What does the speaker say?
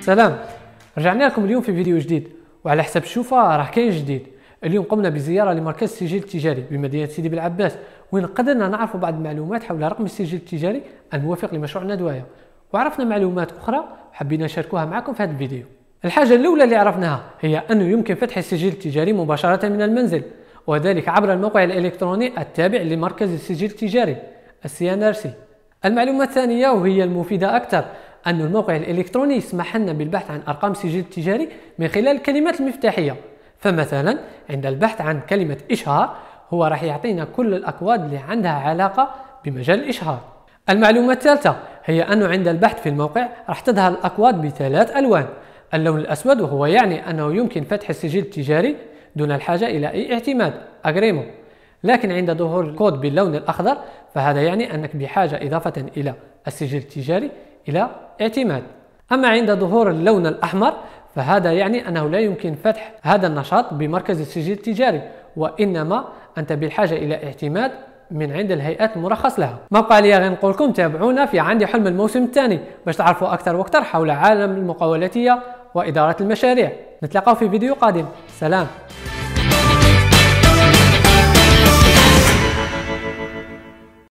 سلام رجعنا لكم اليوم في فيديو جديد وعلى حسب الشوفه راه كاين جديد اليوم قمنا بزياره لمركز السجل التجاري بمدينه سيدي بلعباس وين قدرنا نعرفوا بعض المعلومات حول رقم السجل التجاري الموافق لمشروع دوايا وعرفنا معلومات اخرى حبينا نشاركوها معكم في هذا الفيديو الحاجه الاولى اللي عرفناها هي انه يمكن فتح السجل التجاري مباشره من المنزل وذلك عبر الموقع الالكتروني التابع لمركز السجل التجاري السي ان ار سي المعلومه الثانيه وهي المفيده اكثر أن الموقع الإلكتروني يسمح لنا بالبحث عن أرقام سجل تجاري من خلال الكلمات المفتاحية فمثلا عند البحث عن كلمة إشهار هو راح يعطينا كل الأكواد اللي عندها علاقة بمجال الإشهار المعلومة الثالثة هي أنه عند البحث في الموقع راح تظهر الأكواد بثلاث ألوان اللون الأسود وهو يعني أنه يمكن فتح السجل التجاري دون الحاجة إلى أي اعتماد أجريمو لكن عند ظهور الكود باللون الأخضر فهذا يعني أنك بحاجة إضافة إلى السجل التجاري إلى اعتماد أما عند ظهور اللون الأحمر فهذا يعني أنه لا يمكن فتح هذا النشاط بمركز السجل التجاري وإنما أنت بالحاجة إلى اعتماد من عند الهيئات المرخص لها ما بقى لي غير نقول لكم تابعونا في عندي حلم الموسم الثاني باش تعرفوا أكثر وأكثر حول عالم المقاولاتية وإدارة المشاريع نتلاقاو في فيديو قادم سلام